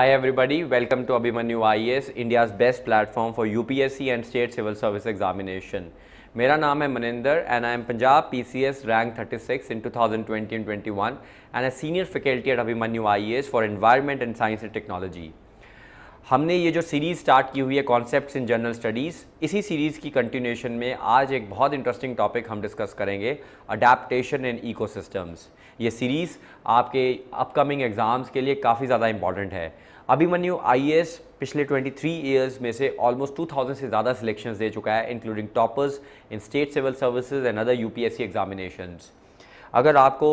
Hi everybody, welcome to Abhimanyu IAS, India's best platform for UPSC and state civil service examination मेरा नाम है Maninder and I am Punjab P C S rank thirty six in two thousand twenty and one and a senior faculty at Abhimanyu I S for environment and science and technology हमने ये जो series start की हुई है concept in general studies इसी series की continuation में आज एक बहुत इंटरेस्टिंग टॉपिक हम डिस्कस करेंगे अडेप्टेशन इन इकोसिस्टम्स ये सीरीज़ आपके अपकमिंग एग्ज़ाम्स के लिए काफ़ी ज़्यादा इंपॉर्टेंट है अभिमन्यु आई पिछले 23 ईयर्स में से ऑलमोस्ट 2000 से ज़्यादा सिलेक्शंस दे चुका है including toppers in state civil services and other UPSC examinations अगर आपको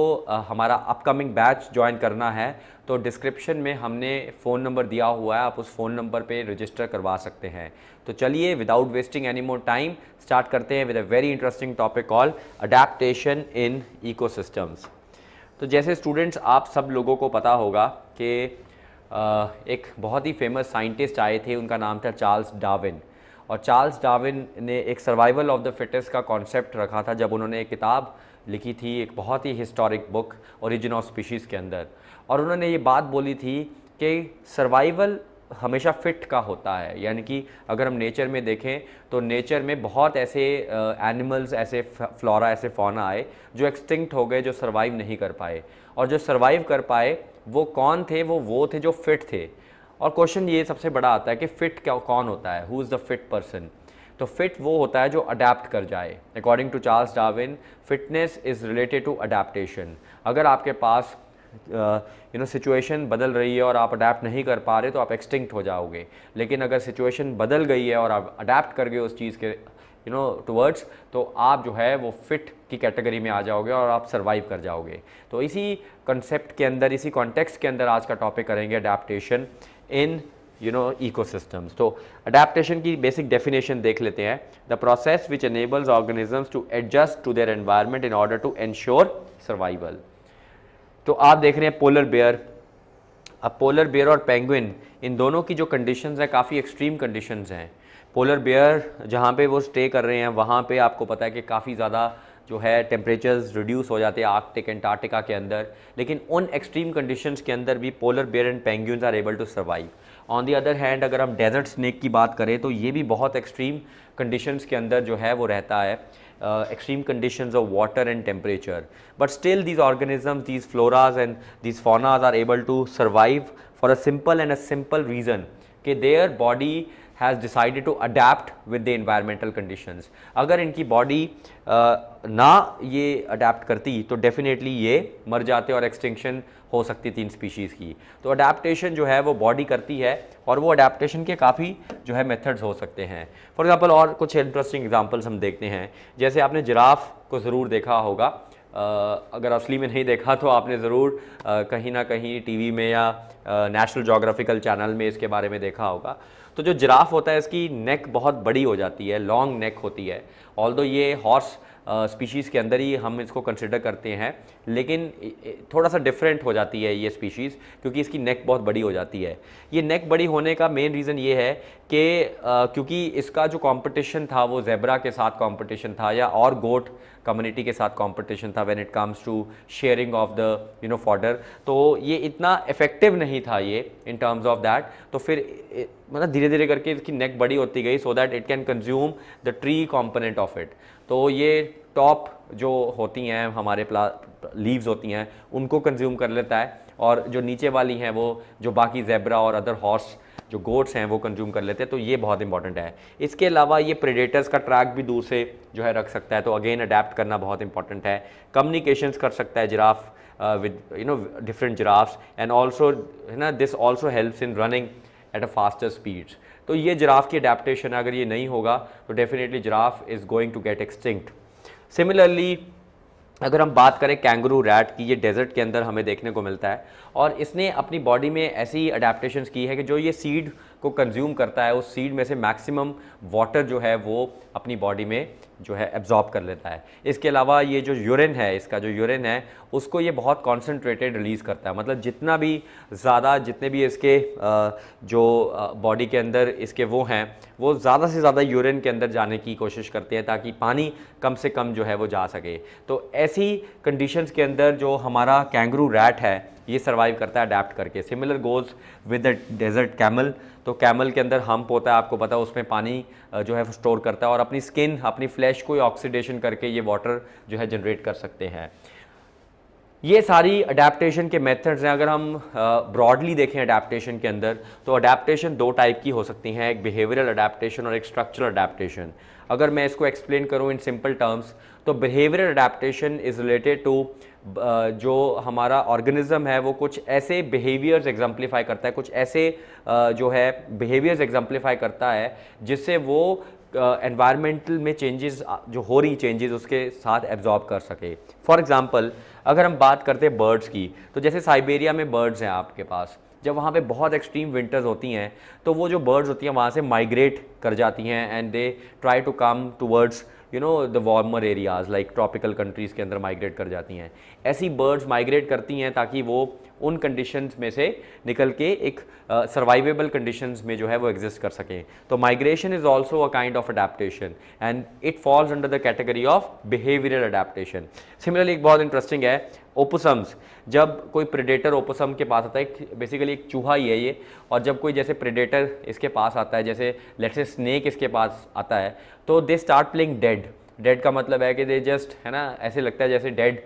हमारा अपकमिंग बैच ज्वाइन करना है तो डिस्क्रिप्शन में हमने फ़ोन नंबर दिया हुआ है आप उस फ़ोन नंबर पे रजिस्टर करवा सकते हैं तो चलिए without wasting any more time start करते हैं with a very interesting topic call adaptation in ecosystems तो जैसे स्टूडेंट्स आप सब लोगों को पता होगा कि एक बहुत ही फेमस साइंटिस्ट आए थे उनका नाम था चार्ल्स डाविन और चार्ल्स डाविन ने एक सर्वाइवल ऑफ द फिटनेस का कॉन्सेप्ट रखा था जब उन्होंने एक किताब लिखी थी एक बहुत ही historic book origin of species के अंदर और उन्होंने ये बात बोली थी कि सर्वाइवल हमेशा फिट का होता है यानी कि अगर हम नेचर में देखें तो नेचर में बहुत ऐसे एनिमल्स ऐसे फ्लोरा ऐसे फोना आए जो एक्सटिंक्ट हो गए जो सरवाइव नहीं कर पाए और जो सरवाइव कर पाए वो कौन थे वो वो थे जो फिट थे और क्वेश्चन ये सबसे बड़ा आता है कि फ़िट क्या कौन होता है who is the fit person तो फिट वो होता है जो अडेप्ट कर जाए according to Charles Darwin fitness is related to adaptation अगर आपके पास यू नो सिचुएशन बदल रही है और आप अडेप्ट नहीं कर पा रहे तो आप एक्सटिंक्ट हो जाओगे लेकिन अगर सिचुएशन बदल गई है और आप अडेप्ट कर गए उस चीज़ के यू नो टूवर्ड्स तो आप जो है वो फिट की कैटेगरी में आ जाओगे और आप सर्वाइव कर जाओगे तो इसी कंसेप्ट के अंदर इसी कॉन्टेक्स्ट के अंदर आज का टॉपिक करेंगे adaptation in you know eco तो अडेप्टशन की बेसिक डेफिनेशन देख लेते हैं the process which enables organisms to adjust to their environment in order to ensure survival तो आप देख रहे हैं पोलर बेयर अब पोलर बेयर और पेंगुइन इन दोनों की जो कंडीशंस हैं काफ़ी एक्सट्रीम कंडीशंस हैं पोलर बेयर जहाँ पे वो स्टे कर रहे हैं वहाँ पे आपको पता है कि काफ़ी ज़्यादा जो है टेम्परेचर्स रिड्यूस हो जाते हैं आर्कटिक एंटार्टिका के अंदर लेकिन उन एक्सट्रीम कंडीशंस के अंदर भी polar bear and penguins are able to survive on the other hand अगर हम डेजर्ट स्नैक की बात करें तो ये भी बहुत एक्सट्रीम कंडीशंस के अंदर जो है वो रहता है extreme conditions of water and temperature but still these organism these floras and these faunas are able to survive for a simple and a simple reason के their body has decided to adapt with the environmental conditions अगर इनकी body ना ये adapt करती तो definitely ये मर जाते और एक्सटिंक्शन हो सकती थी इन स्पीशीज़ की तो अडेप्टशन जो है वो बॉडी करती है और वो अडेप्टशन के काफ़ी जो है मेथड्स हो सकते हैं फॉर एग्ज़ाम्पल और कुछ इंटरेस्टिंग एग्जाम्पल्स हम देखते हैं जैसे आपने जिराफ को ज़रूर देखा होगा अगर असली में नहीं देखा तो आपने ज़रूर कहीं ना कहीं टीवी में या नेशनल जोग्राफिकल चैनल में इसके बारे में देखा होगा तो जो जिराफ होता है इसकी नेक बहुत बड़ी हो जाती है लॉन्ग नेक होती है ऑल ये हॉर्स स्पीशीज़ के अंदर ही हम इसको कंसिडर करते हैं लेकिन थोड़ा सा डिफरेंट हो जाती है ये स्पीशीज़ क्योंकि इसकी नेक बहुत बड़ी हो जाती है ये नेक बड़ी होने का मेन रीज़न ये है कि क्योंकि इसका जो कंपटीशन था वो जेबरा के साथ कंपटीशन था या और गोट कम्युनिटी के साथ कंपटीशन था when it comes to sharing of the you know fodder तो ये इतना इफेक्टिव नहीं था ये इन टर्म्स ऑफ दैट तो फिर मतलब धीरे धीरे करके इसकी नेक बड़ी होती गई so that it can consume the tree component of it तो ये टॉप जो होती हैं हमारे प्ला लीव्स होती हैं उनको कंज्यूम कर लेता है और जो नीचे वाली हैं वो जो बाकी जेबरा और अदर हॉर्स जो गोट्स हैं वो कंज्यूम कर लेते हैं तो ये बहुत इंपॉर्टेंट है इसके अलावा ये प्रेडेटर्स का ट्रैक भी दूर से जो है रख सकता है तो अगेन अडेप्ट करना बहुत इंपॉर्टेंट है कम्युनिकेशंस कर सकता है giraffe with you know different giraffes and also है ना this also helps in running at a faster speeds तो ये जिराफ की अडेप्टशन अगर ये नहीं होगा तो definitely giraffe is going to get extinct similarly अगर हम बात करें कैंगरू रैट की ये डेजर्ट के अंदर हमें देखने को मिलता है और इसने अपनी बॉडी में ऐसी अडेप्टशन की है कि जो ये सीड को कंज्यूम करता है उस सीड में से मैक्सिमम वाटर जो है वो अपनी बॉडी में जो है एब्जॉर्ब कर लेता है इसके अलावा ये जो यूरिन है इसका जो यूरिन है उसको ये बहुत कॉन्सनट्रेटेड रिलीज़ करता है मतलब जितना भी ज़्यादा जितने भी इसके जो बॉडी के अंदर इसके वो हैं वो ज़्यादा से ज़्यादा यूरिन के अंदर जाने की कोशिश करते हैं ताकि पानी कम से कम जो है वो जा सके तो ऐसी कंडीशंस के अंदर जो हमारा कैंगरू रैट है ये सर्वाइव करता है अडेप्ट करके similar goes with the desert camel तो कैमल के अंदर हम्प होता है आपको पता है उसमें पानी जो है स्टोर करता है और अपनी स्किन अपनी फ्लैश को ऑक्सीडेशन करके ये वाटर जो है जनरेट कर सकते हैं ये सारी अडेप्टशन के मेथड्स हैं अगर हम ब्रॉडली देखें अडेप्टशन के अंदर तो अडेप्टशन दो टाइप की हो सकती हैं एक बिहेवियरल अडेप्टशन और एक स्ट्रक्चरल अडेप्टशन अगर मैं इसको एक्सप्लेन करूँ इन सिंपल टर्म्स तो behavioural adaptation is related to जो हमारा ऑर्गेनिज्म है वो कुछ ऐसे बिहेवियर्स एग्जाम्प्लीफाई करता है कुछ ऐसे जो है बिहेवियर्स एग्जाम्प्लीफाई करता है जिससे वो एनवायरमेंटल में चेंजेस जो हो रही चेंजेस उसके साथ एब्जॉर्ब कर सके फॉर एग्ज़ाम्पल अगर हम बात करते हैं बर्ड्स की तो जैसे साइबेरिया में बर्ड्स हैं आपके पास जब वहाँ पे बहुत एक्सट्रीम विंटर्स होती हैं तो वो जो बर्ड्स होती हैं वहाँ से माइग्रेट कर जाती हैं and they try to come towards you know the warmer areas like tropical countries के अंदर माइग्रेट कर जाती हैं ऐसी बर्ड्स माइग्रेट करती हैं ताकि वो उन कंडीशंस में से निकल के एक सर्वाइवेबल uh, कंडीशंस में जो है वो एग्जिस्ट कर सकें तो migration is also a kind of adaptation and it falls under the category of behavioural adaptation similarly एक बहुत इंटरेस्टिंग है ओपोसम्स जब कोई प्रेडेटर ओपोसम के पास आता है बेसिकली एक चूहा ही है ये और जब कोई जैसे प्रेडेटर इसके पास आता है जैसे लेट्स से स्नेक इसके पास आता है तो they start playing dead dead का मतलब है कि दे जस्ट है ना ऐसे लगता है जैसे डेड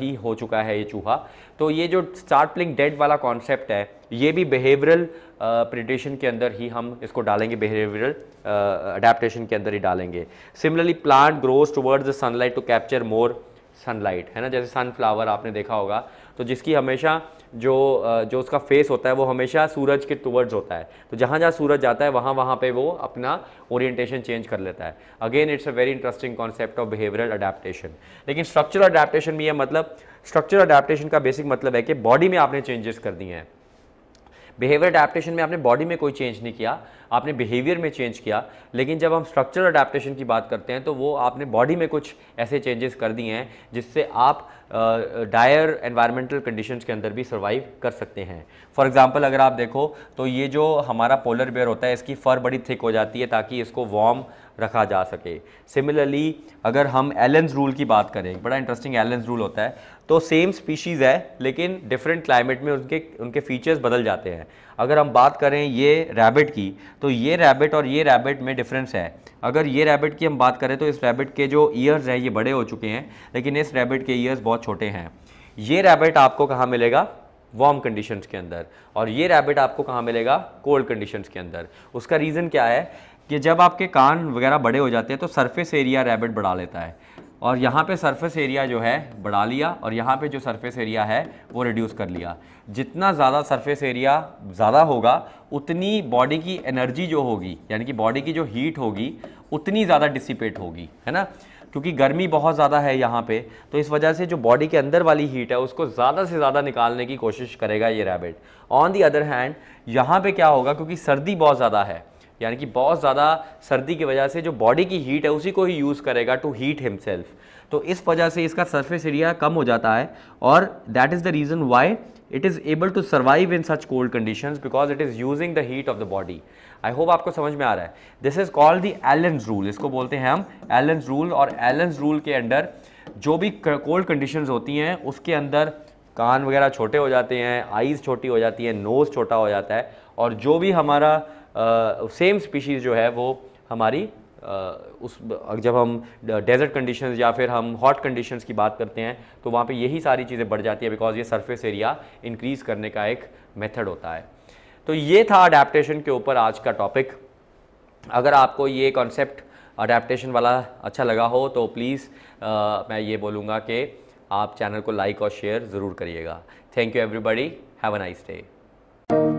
ही हो चुका है ये चूहा तो ये जो चार्ट प्लिंग डेड वाला कॉन्सेप्ट है ये भी बिहेवियरल प्रिडेशन के अंदर ही हम इसको डालेंगे बिहेवियरल अडेप्टेशन के अंदर ही डालेंगे similarly plant grows towards the sunlight to capture more sunlight है ना जैसे सनफ्लावर आपने देखा होगा तो जिसकी हमेशा जो जो उसका फेस होता है वो हमेशा सूरज के टूवर्ड्स होता है तो जहाँ जहाँ सूरज जाता है वहाँ वहाँ पे वो अपना ओरिएंटेशन चेंज कर लेता है again it's a very interesting concept of behavioural adaptation लेकिन स्ट्रक्चरल अडेप्टेशन भी है मतलब स्ट्रक्चरल अडेप्टेशन का बेसिक मतलब है कि बॉडी में आपने चेंजेस कर दिए हैं बिहेवियर अडेप्टेशन में आपने बॉडी में कोई चेंज नहीं किया आपने बिहेवियर में चेंज किया लेकिन जब हम स्ट्रक्चरल अडेप्टशन की बात करते हैं तो वो आपने बॉडी में कुछ ऐसे चेंजेस कर दिए हैं जिससे आप डायर एनवायरमेंटल कंडीशंस के अंदर भी सर्वाइव कर सकते हैं फॉर एग्जांपल अगर आप देखो तो ये जो हमारा पोलर बेयर होता है इसकी फ़र बड़ी थिक हो जाती है ताकि इसको वार्म रखा जा सके सिमिलरली अगर हम एलेंस रूल की बात करें बड़ा इंटरेस्टिंग एलेंस रूल होता है तो सेम स्पीशीज़ है लेकिन डिफरेंट क्लाइमेट में उनके उनके फीचर्स बदल जाते हैं अगर हम बात करें ये रैबिट की तो ये रैबिट और ये रैबिट में डिफरेंस है अगर ये रैबिट की हम बात करें तो इस रैबिट के जो ईयर्स हैं ये बड़े हो चुके हैं लेकिन इस रैबिट के ईयर्स बहुत छोटे हैं ये रैबिट आपको कहाँ मिलेगा वार्म कंडीशंस के अंदर और ये रैबिट आपको कहाँ मिलेगा कोल्ड कंडीशंस के अंदर उसका रीज़न क्या है कि जब आपके कान वगैरह बड़े हो जाते हैं तो सरफेस एरिया रैबिट बढ़ा लेता है और यहाँ पे सरफेस एरिया जो है बढ़ा लिया और यहाँ पे जो सरफेस एरिया है वो रिड्यूस कर लिया जितना ज़्यादा सरफेस एरिया ज़्यादा होगा उतनी बॉडी की एनर्जी जो होगी यानी कि बॉडी की जो हीट होगी उतनी ज़्यादा डिसिपेट होगी है ना क्योंकि गर्मी बहुत ज़्यादा है यहाँ पे तो इस वजह से जो बॉडी के अंदर वाली हीट है उसको ज़्यादा से ज़्यादा निकालने की कोशिश करेगा ये rabbit on the other hand यहाँ पे क्या होगा क्योंकि सर्दी बहुत ज़्यादा है यानी कि बहुत ज़्यादा सर्दी की वजह से जो बॉडी की हीट है उसी को ही यूज़ करेगा टू हीट हिमसेल्फ तो इस वजह से इसका सरफेस एरिया कम हो जाता है और that is the reason why it is able to survive in such cold condition because it is using the heat of the body I hope आपको समझ में आ रहा है this is called the Allen's rule इसको बोलते हैं हम एलेंस रूल और एलेंस रूल के अंडर जो भी कोल्ड कंडीशन होती हैं उसके अंदर कान वगैरह छोटे हो जाते हैं आईज़ छोटी हो जाती है नोज़ छोटा हो जाता है और जो भी हमारा सेम स्पीशीज़ जो है वो हमारी आ, उस जब हम डेजर्ट कंडीशंस या फिर हम हॉट कंडीशंस की बात करते हैं तो वहाँ पे यही सारी चीज़ें बढ़ जाती है बिकॉज ये सरफेस एरिया इंक्रीज़ करने का एक मेथड होता है तो ये था अडेप्टशन के ऊपर आज का टॉपिक अगर आपको ये कॉन्सेप्ट अडेप्टशन वाला अच्छा लगा हो तो प्लीज़ मैं ये बोलूँगा कि आप चैनल को लाइक और शेयर ज़रूर करिएगा thank you everybody have a nice day